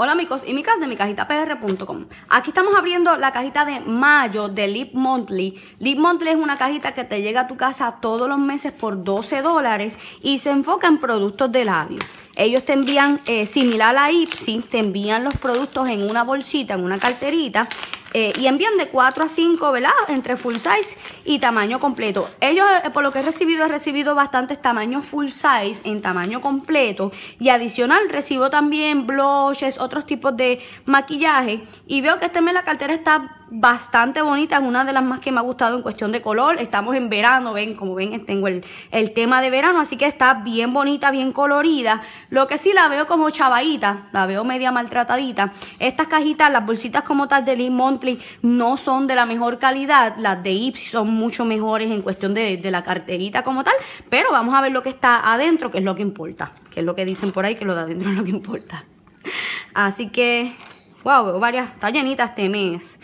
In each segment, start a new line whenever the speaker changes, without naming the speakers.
Hola amigos y micas de mi PR.com Aquí estamos abriendo la cajita de mayo de Lip Monthly. Lip Monthly es una cajita que te llega a tu casa todos los meses por 12 dólares y se enfoca en productos de labios. Ellos te envían, eh, similar a Ipsy, te envían los productos en una bolsita, en una carterita eh, y envían de 4 a 5, ¿verdad? Entre full size y tamaño completo. Ellos, eh, por lo que he recibido, he recibido bastantes tamaños full size en tamaño completo. Y adicional, recibo también blushes, otros tipos de maquillaje. Y veo que este mes la cartera está bastante bonita, es una de las más que me ha gustado en cuestión de color. Estamos en verano, ven, como ven, tengo el, tema de verano, así que está bien bonita, bien colorida. Lo que sí la veo como chavaita, la veo media maltratadita. Estas cajitas, las bolsitas como tal de Lee Monthly no son de la mejor calidad, las de Ipsy son mucho mejores en cuestión de, de la carterita como tal, pero vamos a ver lo que está adentro, que es lo que importa, que es lo que dicen por ahí, que lo de adentro es lo que importa. Así que, wow, veo varias, está llenita este mes.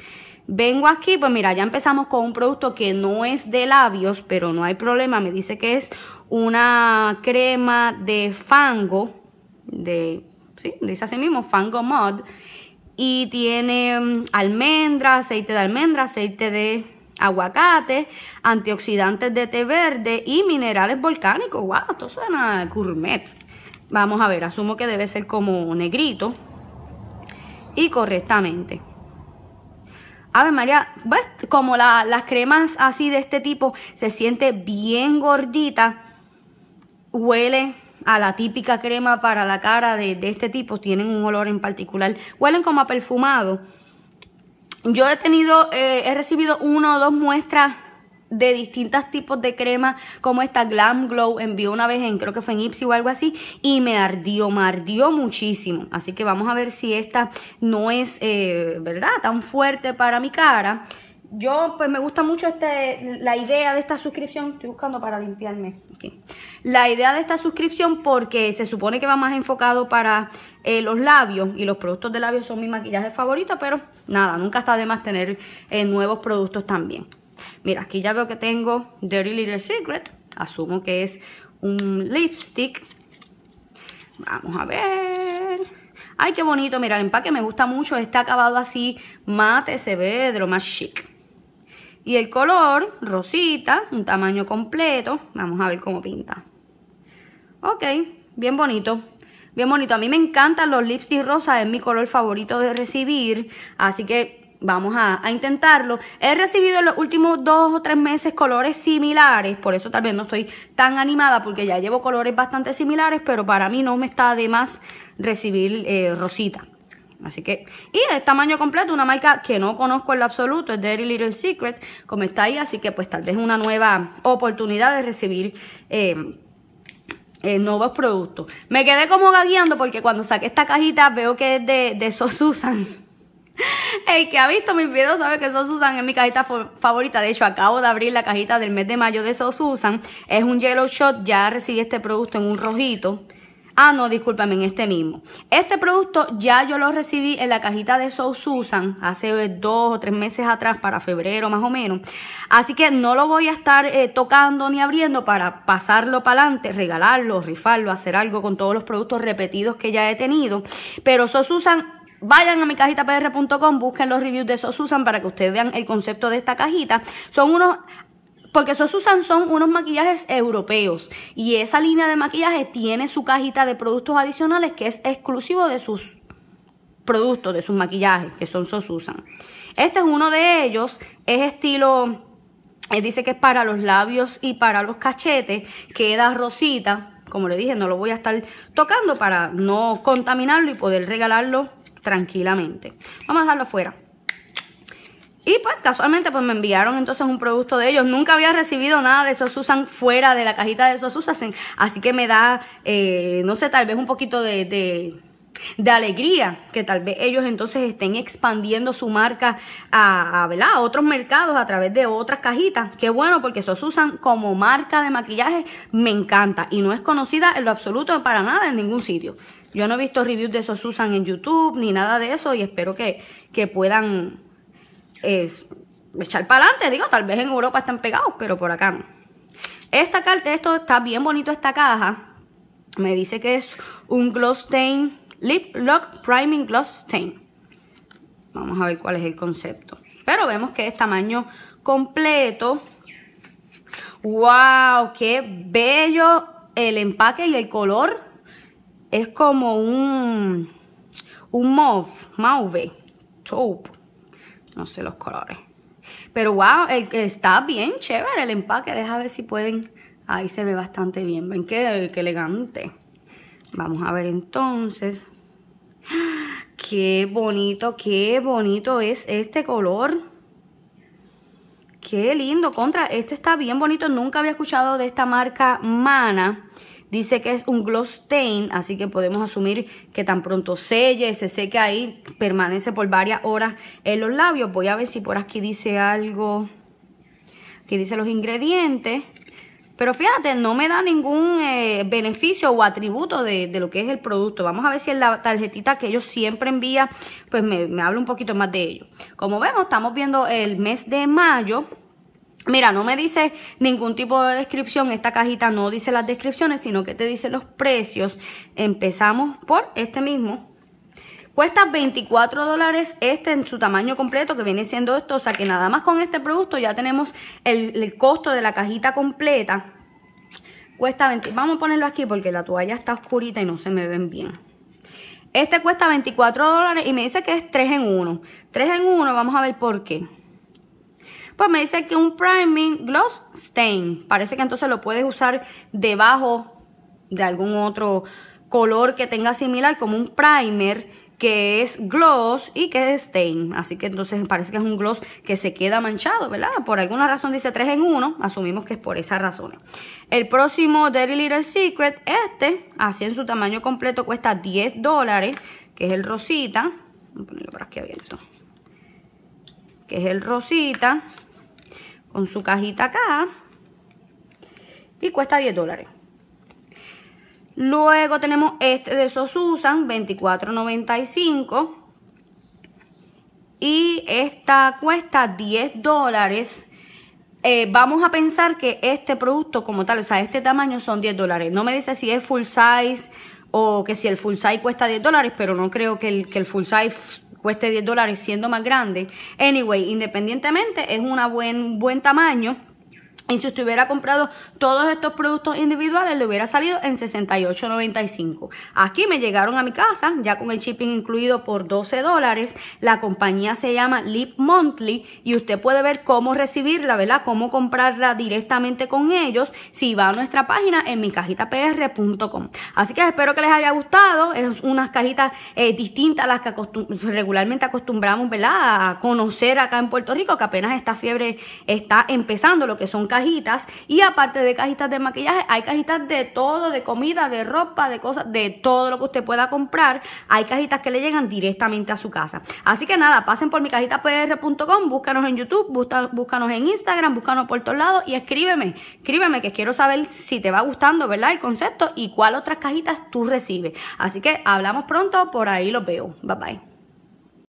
Vengo aquí, pues mira, ya empezamos con un producto que no es de labios, pero no hay problema. Me dice que es una crema de fango, de, sí, dice así mismo, fango mod. Y tiene mm, almendra, aceite de almendra, aceite de aguacate, antioxidantes de té verde y minerales volcánicos. ¡Wow! Esto suena gourmet. Vamos a ver, asumo que debe ser como negrito. Y correctamente. Ave María, ¿ves? Como las cremas así de este tipo se siente bien gordita, huele a la típica crema para la cara de, este tipo, tienen un olor en particular, huelen como a perfumado. Yo he tenido, eh, he recibido una o dos muestras de distintos tipos de crema, como esta Glam Glow envió una vez en, creo que fue en Ipsy o algo así, y me ardió, me ardió muchísimo. Así que vamos a ver si esta no es, eh, ¿verdad?, tan fuerte para mi cara. Yo, pues me gusta mucho este, la idea de esta suscripción. Estoy buscando para limpiarme. La idea de esta suscripción porque se supone que va más enfocado para eh, los labios y los productos de labios son mi maquillaje favorito, pero nada, nunca está de más tener eh, nuevos productos también. Mira, aquí ya veo que tengo Dirty Little Secret. Asumo que es un lipstick. Vamos a ver. Ay, qué bonito. Mira, el empaque me gusta mucho. Está acabado así mate. Se ve de lo más chic. Y el color, rosita, un tamaño completo. Vamos a ver cómo pinta. Ok, bien bonito. Bien bonito. A mí me encantan los lipsticks rosas. Es mi color favorito de recibir. Así que vamos a, intentarlo. He recibido en los últimos dos o tres meses colores similares, por eso tal vez no estoy tan animada porque ya llevo colores bastante similares, pero para mí no me está de más recibir eh, rosita. Así que, y es tamaño completo, una marca que no conozco en lo absoluto, es Dairy Little Secret, como está ahí, así que pues tal vez una nueva oportunidad de recibir eh, eh, nuevos productos. Me quedé como gagueando porque cuando saqué esta cajita veo que es de, de Sosusan El que ha visto mis videos sabe que SoSusan Susan es mi cajita favorita. De hecho, acabo de abrir la cajita del mes de mayo de SoSusan. Es un Yellow Shot. Ya recibí este producto en un rojito. Ah, no, discúlpame, en este mismo. Este producto ya yo lo recibí en la cajita de So Susan hace eh, dos o tres meses atrás, para febrero más o menos. Así que no lo voy a estar eh, tocando ni abriendo para pasarlo para adelante, regalarlo, rifarlo, hacer algo con todos los productos repetidos que ya he tenido. Pero So Susan Vayan a mi cajitapr.com, busquen los reviews de Sosusan para que ustedes vean el concepto de esta cajita. Son unos porque Sosusan son unos maquillajes europeos y esa línea de maquillaje tiene su cajita de productos adicionales que es exclusivo de sus productos, de sus maquillajes, que son Sosusan. Este es uno de ellos, es estilo, eh, dice que es para los labios y para los cachetes, queda rosita, como le dije, no lo voy a estar tocando para no contaminarlo y poder regalarlo tranquilamente. Vamos a dejarlo fuera. Y pues casualmente pues me enviaron entonces un producto de ellos. Nunca había recibido nada de esos Susan fuera de la cajita de esos Susan Así que me da, eh, no sé, tal vez un poquito de de alegría, que tal vez ellos entonces estén expandiendo su marca a, a, a otros mercados a través de otras cajitas. Qué bueno, porque esos usan como marca de maquillaje, me encanta y no es conocida en lo absoluto para nada en ningún sitio. Yo no he visto reviews de esos usan en YouTube ni nada de eso y espero que, puedan eh, echar para adelante. Digo, tal vez en Europa están pegados, pero por acá no. Esta carta, esto está bien bonito esta caja. Me dice que es un gloss stain Lip Lock Priming Gloss Stain. Vamos a ver cuál es el concepto. Pero vemos que es tamaño completo. ¡Wow! ¡Qué bello el empaque y el color! Es como un, un mauve, mauve, taupe. No sé los colores. Pero wow, está bien chévere el empaque. Deja ver si pueden. Ahí se ve bastante bien. Ven qué, qué elegante. Vamos a ver entonces. Qué bonito, qué bonito es este color. Qué lindo, contra. Este está bien bonito. Nunca había escuchado de esta marca Mana. Dice que es un gloss stain, así que podemos asumir que tan pronto selle, se seque ahí, permanece por varias horas en los labios. Voy a ver si por aquí dice algo que dice los ingredientes. Pero fíjate, no me da ningún eh, beneficio o atributo de, lo que es el producto. Vamos a ver si en la tarjetita que ellos siempre envían, pues me, me habla un poquito más de ello. Como vemos, estamos viendo el mes de mayo. Mira, no me dice ningún tipo de descripción, esta cajita no dice las descripciones, sino que te dice los precios. Empezamos por este mismo, Cuesta 24 dólares este en su tamaño completo, que viene siendo esto. O sea que nada más con este producto ya tenemos el, costo de la cajita completa. Cuesta 20. Vamos a ponerlo aquí porque la toalla está oscurita y no se me ven bien. Este cuesta 24 dólares y me dice que es 3 en 1. 3 en 1, vamos a ver por qué. Pues me dice que un priming gloss stain. Parece que entonces lo puedes usar debajo de algún otro color que tenga similar como un primer que es gloss y que es stain. Así que entonces parece que es un gloss que se queda manchado, ¿verdad? Por alguna razón dice 3 en 1, asumimos que es por esas razones. El próximo Dirty Little Secret, este, así en su tamaño completo, cuesta 10 dólares, que es el rosita. Voy a ponerlo por aquí abierto. Que es el rosita, con su cajita acá. Y cuesta 10 dólares. Luego tenemos este de Sosusan, 24.95. Y esta cuesta 10 dólares. Eh, vamos a pensar que este producto como tal, o sea, este tamaño son 10 dólares. No me dice si es full size o que si el full size cuesta 10 dólares, pero no creo que el, full size cueste 10 dólares siendo más grande. Anyway, independientemente, es un buen, buen tamaño y si usted hubiera comprado todos estos productos individuales, le hubiera salido en $68.95. Aquí me llegaron a mi casa, ya con el shipping incluido por 12 dólares. La compañía se llama Lip Monthly y usted puede ver cómo recibirla, ¿verdad? Cómo comprarla directamente con ellos si va a nuestra página en micajitapr.com. Así que espero que les haya gustado. Es unas cajitas eh, distintas a las que regularmente acostumbramos, ¿verdad? A conocer acá en Puerto Rico, que apenas esta fiebre está empezando, lo que son cajitas cajitas y aparte de cajitas de maquillaje, hay cajitas de todo, de comida, de ropa, de cosas, de todo lo que usted pueda comprar. Hay cajitas que le llegan directamente a su casa. Así que nada, pasen por mi cajita pr.com búscanos en YouTube, búscanos en Instagram, búscanos por todos lados y escríbeme, escríbeme que quiero saber si te va gustando, ¿verdad? El concepto y cuál otras cajitas tú recibes. Así que hablamos pronto, por ahí los veo. Bye bye.